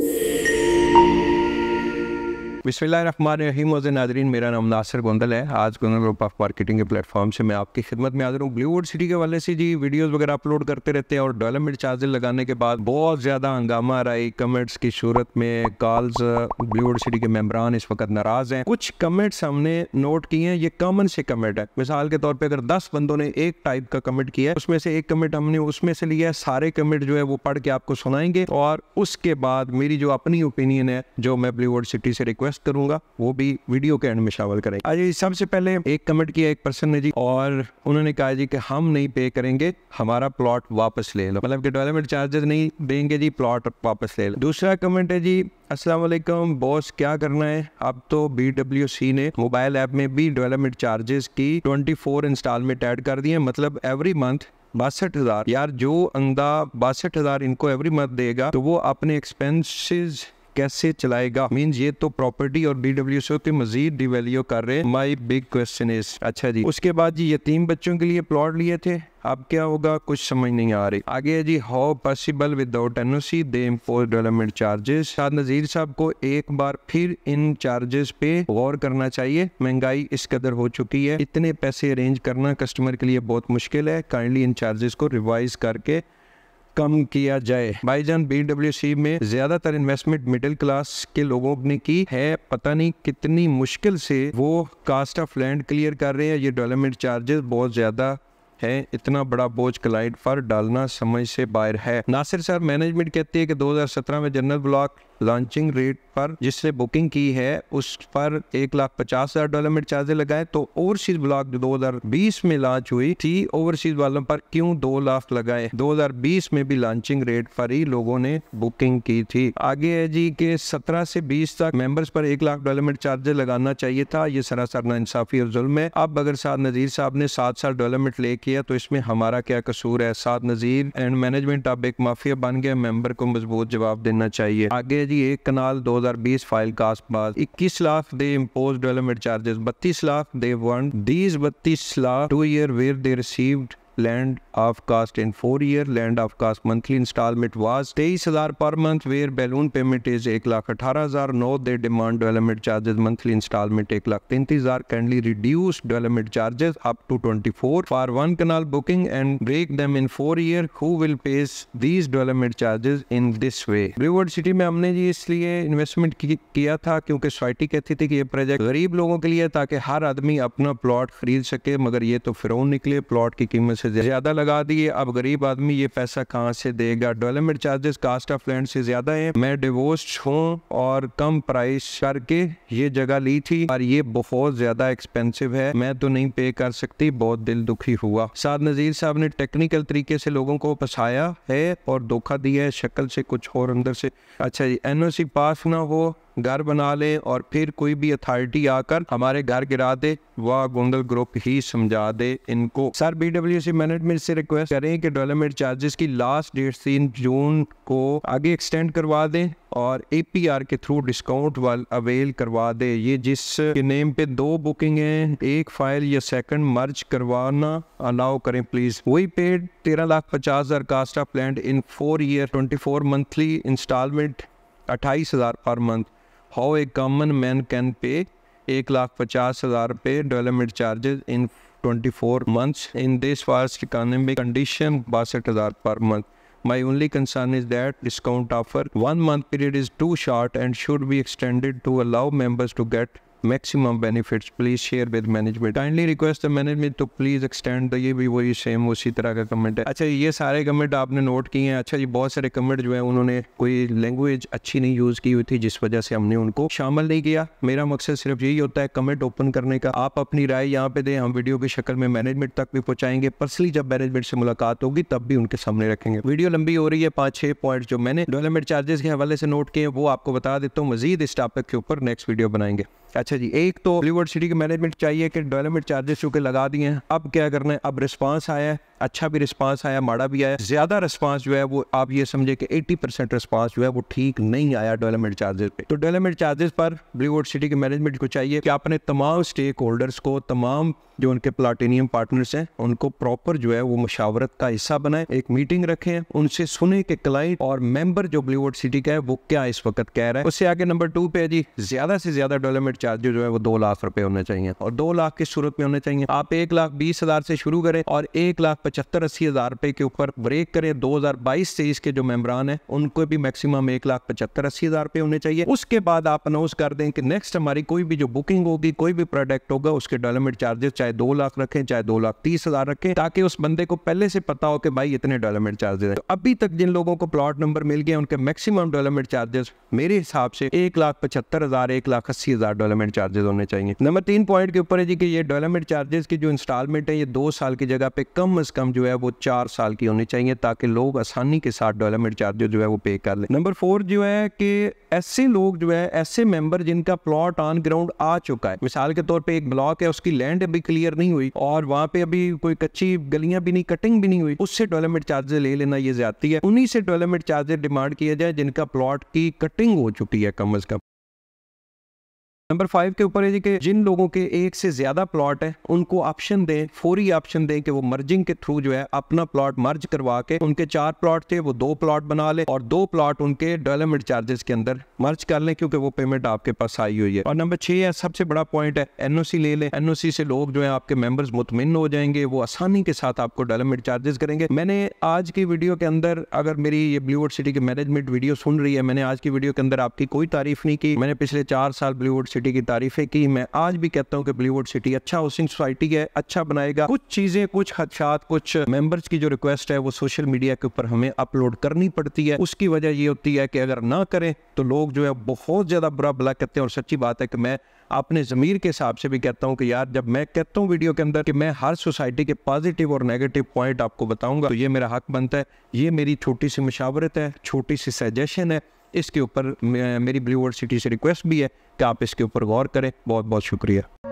you नाजरीन मेरा नाम नासिर गोंदल है आज गोंदल ग्रुप ऑफ मार्केटिंग के प्लेटफॉर्म से मैं आपकी खिदमत में हाजिर हूँ ब्लीवुड सिटी के वाले से जी वीडियोस वगैरह अपलोड करते रहते हैं और डेवलपमेंट चार्जेस लगाने के बाद बहुत ज़्यादा हंगामा रही कमेंट्स की सूरत में कॉल्स ब्लीवुड सिटी के मेम्बरान इस वक्त नाराज़ हैं कुछ कमेंट्स हमने नोट किए हैं ये कॉमन से कमेंट है मिसाल के तौर पर अगर दस बंदों ने एक टाइप का कमेंट किया है उसमें से एक कमेंट हमने उसमें से लिया है सारे कमेंट जो है वो पढ़ के आपको सुनाएंगे और उसके बाद मेरी जो अपनी ओपिनियन है जो मैं ब्लीवुड सिटी से रिक्वेस्ट रिक्वेस्ट करूंगा वो भी वीडियो के एंड में शामिल करें आज सबसे पहले एक कमेंट किया एक पर्सन ने जी और उन्होंने कहा जी कि हम नहीं पे करेंगे हमारा प्लॉट वापस ले लो मतलब कि डेवलपमेंट चार्जेस नहीं देंगे जी प्लॉट वापस ले लो दूसरा कमेंट है जी असलम बॉस क्या करना है अब तो बी ने मोबाइल ऐप में भी डेवलपमेंट चार्जेस की 24 इंस्टॉलमेंट ऐड कर दिए मतलब एवरी मंथ बासठ हजार यार जो अंदा बासठ हजार इनको एवरी मंथ देगा तो वो अपने एक्सपेंसेस कैसे चलाएगा मीन ये तो प्रॉपर्टी और डी डब्ल्यू के मजीद डिवेल्यू कर रहे हैं माई बिग क्वेश्चन इज अच्छा जी उसके बाद जी यतीम बच्चों के लिए प्लॉट लिए थे अब क्या होगा कुछ समझ नहीं आ रही आगे है जी how possible without N O C they impose development charges Shah Nazir sahab को एक बार फिर इन चार्जेस पे गौर करना चाहिए महंगाई इस कदर हो चुकी है इतने पैसे अरेंज करना कस्टमर के लिए बहुत मुश्किल है काइंडली इन चार्जेस को रिवाइज करके कम किया जाए जान बी में ज्यादातर इन्वेस्टमेंट मिडिल क्लास के लोगों ने की है पता नहीं कितनी मुश्किल से वो कास्ट ऑफ लैंड क्लियर कर रहे हैं ये डेवलपमेंट चार्जेस बहुत ज्यादा है इतना बड़ा बोझ क्लाइंट पर डालना समझ से बाहर है नासिर सर मैनेजमेंट कहती है कि 2017 में जनरल ब्लॉक लॉन्चिंग रेट पर जिससे बुकिंग की है उस पर एक लाख पचास हजार डॉलर में चार्जेस लगाए तो ओवरसीज ब्लॉक दो हजार बीस में लॉन्च हुई थी ओवरसीज वालों पर क्यों दो लाख लगाए दो हजार बीस में भी लॉन्चिंग रेट पर ही लोगों ने बुकिंग की थी आगे है जी के सत्रह से बीस तक मेंबर्स पर एक लाख डॉलर में चार्जेस लगाना चाहिए था ये सरासर इंसाफी और जुल्म है अब अगर साद नजीर साहब ने सात साल डॉलर में ले किया तो इसमें हमारा क्या कसूर है साद नजीर एंड मैनेजमेंट अब एक माफिया बन गया मेंबर को मजबूत जवाब देना चाहिए आगे जी एक कनाल 2020 फाइल का आसपास 21 lakh they impose development charges 32 lakh they want these 32 lakh two year where they received land of cost in four year land of cost monthly instalment was तेईस हज़ार per month where balloon payment is एक लाख अठारह हज़ार नौ they demand development charges monthly instalment एक लाख तैंतीस हज़ार kindly reduce development charges up to twenty four for one kanal booking and break them in four year who will pays these development charges in this way रिवर्ड city में हमने जी इसलिए investment किया था क्योंकि सोसाइटी कहती थी कि ये प्रोजेक्ट गरीब लोगों के लिए ताकि हर आदमी अपना प्लॉट खरीद सके मगर ये तो फिर निकले प्लॉट की कीमत से से ज़्यादा लगा दिए अब गरीब आदमी ये पैसा कहाँ से देगा development charges cost of land से ज़्यादा है मैं डिवोर्स हूँ और कम प्राइस करके ये जगह ली थी और ये बहुत ज़्यादा एक्सपेंसिव है मैं तो नहीं पे कर सकती बहुत दिल दुखी हुआ साद नज़ीर साहब ने टेक्निकल तरीके से लोगों को फंसाया है और धोखा दिया है शक्ल से कुछ और अंदर से अच्छा जी एन पास ना हो घर बना लें और फिर कोई भी अथॉरिटी आकर हमारे घर गिरा दे वह गोंदल ग्रुप ही समझा दे इनको sir B W C management से रिक्वेस्ट करें कि डेवलपमेंट चार्जेस की लास्ट डेट तीन जून को आगे एक्सटेंड करवा दें और ए पी आर के थ्रू डिस्काउंट वाल अवेल करवा दे ये जिस के नेम पे दो बुकिंग है एक फाइल या सेकंड मर्ज करवाना अलाउ करें प्लीज वही पेड तेरह लाख पचास हजार cost of plan in four year twenty four monthly instalment अट्ठाईस हजार per month how a common man can pay एक lakh development charges in 24 months. In this vast economic condition, 62,000 per month. My only concern is that discount offer one month period is too short and should be extended to allow members to get maximum benefits please share with management kindly request the management to please extend the ये भी वही same उसी तरह का comment है अच्छा ये सारे कमेंट आपने नोट किए हैं अच्छा ये बहुत सारे कमेंट जो है उन्होंने कोई लैंग्वेज अच्छी नहीं यूज़ की हुई थी जिस वजह से हमने उनको शामिल नहीं किया मेरा मकसद सिर्फ यही होता है कमेंट ओपन करने का आप अपनी राय यहाँ पे दें हम वीडियो की शक्ल में मैनेजमेंट तक भी पहुँचाएंगे पर्सनली जब मैनेजमेंट से मुलाकात होगी तब भी उनके सामने रखेंगे वीडियो लंबी हो रही है पाँच छः पॉइंट जो मैंने डेवलपमेंट चार्जेस के हवाले से नोट किए वो आपको बता देता हूँ मजीद इस टॉपिक के ऊपर नेक्स्ट वीडियो बनाएंगे अच्छा जी एक तो बॉलीवुड सिटी के मैनेजमेंट चाहिए कि डेवलपमेंट चार्जेस चूँकि लगा दिए हैं अब क्या करना है अब रिस्पांस आया है अच्छा भी रिस्पांस आया माड़ा भी आया ज्यादा रिस्पांस जो है वो आप ये समझे कि 80 परसेंट रिस्पांस जो है वो ठीक नहीं आया डेवलपमेंट चार्जेस पे तो डेवलपमेंट चार्जेस पर बॉलीवुड सिटी के मैनेजमेंट को चाहिए कि आपने तमाम स्टेक होल्डर्स को तमाम जो उनके प्लाटीनियम पार्टनर्स हैं उनको प्रॉपर जो है वो मुशावरत का हिस्सा बनाए एक मीटिंग रखें उनसे सुने कि क्लाइंट और मेंबर जो बॉलीवुड सिटी का है वो क्या इस वक्त कह रहा है उससे आगे नंबर टू पे जी ज्यादा से ज्यादा डेवलपमेंट चार्जेज जो है वो दो लाख रुपए होने चाहिए और दो लाख किस सूरत में होने चाहिए आप एक लाख बीस हज़ार से शुरू करें और एक लाख पचहत्तर अस्सी हज़ार रुपए के ऊपर ब्रेक करें दो हज़ार बाईस से इसके जो मेम्बरान है उनको भी मैक्सिमम एक लाख पचहत्तर अस्सी हज़ार रुपए होने चाहिए उसके बाद आप अनाउंस कर दें कि नेक्स्ट हमारी कोई भी जो बुकिंग होगी कोई भी प्रोडक्ट होगा उसके डेवलपमेंट चार्जेस चाहे दो लाख रखें चाहे दो लाख तीस हज़ार रखें ताकि उस बंदे को पहले से पता हो कि भाई इतने डेवलपमेंट चार्जेस हैं तो अभी तक जिन लोगों को प्लॉट नंबर मिल गया उनके मैक्सिमम डेवलपमेंट चार्जेस मेरे हिसाब से एक लाख पचहत्तर हज़ार एक लाख अस्सी हज़ार डेवलपमेंट चार्जेस होने चाहिए नंबर तीन पॉइंट के ऊपर है जी कि ये डेवलपमेंट चार्जेस की जो इंस्टॉलमेंट है ये दो साल की जगह पे कम अज़ कम जो है वो चार साल की होनी चाहिए ताकि लोग आसानी के साथ डेवलपमेंट चार्जेस जो है वो पे कर लें नंबर फोर जो है कि ऐसे लोग जो है ऐसे मेंबर जिनका प्लॉट ऑन ग्राउंड आ चुका है मिसाल के तौर पर एक ब्लॉक है उसकी लैंड अभी क्लियर नहीं हुई और वहाँ पे अभी कोई कच्ची गलियां भी नहीं कटिंग भी नहीं हुई उससे डेवलपमेंट चार्जेस ले लेना ये ज्यादा है उन्हीं से डेवलपमेंट चार्जेस डिमांड किया जाए जिनका प्लॉट की कटिंग हो चुकी है कम अज कम नंबर फाइव के ऊपर है कि जिन लोगों के एक से ज्यादा प्लॉट है उनको ऑप्शन दें फोरी ऑप्शन दें कि वो मर्जिंग के थ्रू जो है अपना प्लॉट मर्ज करवा के उनके चार प्लॉट थे वो दो प्लॉट बना ले और दो प्लॉट उनके डेवलपमेंट चार्जेस के अंदर मर्ज कर लें क्योंकि वो पेमेंट आपके पास आई हुई है और नंबर छह है सबसे बड़ा पॉइंट है एनओसी ले लें एनओसी से लोग जो है आपके मेंबर्स मुतमिन हो जाएंगे वो आसानी के साथ आपको डेवलपमेंट चार्जेस करेंगे मैंने आज की वीडियो के अंदर अगर मेरी ये ब्लूवुड सिटी की मैनेजमेंट वीडियो सुन रही है मैंने आज की वीडियो के अंदर आपकी कोई तारीफ नहीं की मैंने पिछले चार साल ब्लूवुड सिटी की तारीफें की मैं आज भी कहता हूँ कि बॉलीवुड सिटी अच्छा हाउसिंग सोसाइटी है अच्छा बनाएगा कुछ चीज़ें कुछ खदशात कुछ मेंबर्स की जो रिक्वेस्ट है वो सोशल मीडिया के ऊपर हमें अपलोड करनी पड़ती है उसकी वजह ये होती है कि अगर ना करें तो लोग जो है बहुत ज़्यादा बुरा भला कहते हैं और सच्ची बात है कि मैं अपने ज़मीर के हिसाब से भी कहता हूँ कि यार जब मैं कहता हूँ वीडियो के अंदर कि मैं हर सोसाइटी के पॉजिटिव और नेगेटिव पॉइंट आपको बताऊंगा तो ये मेरा हक बनता है ये मेरी छोटी सी मशावरत है छोटी सी सजेशन है इसके ऊपर मेरी ब्लू वर्ड सिटी से रिक्वेस्ट भी है कि आप इसके ऊपर गौर करें बहुत बहुत शुक्रिया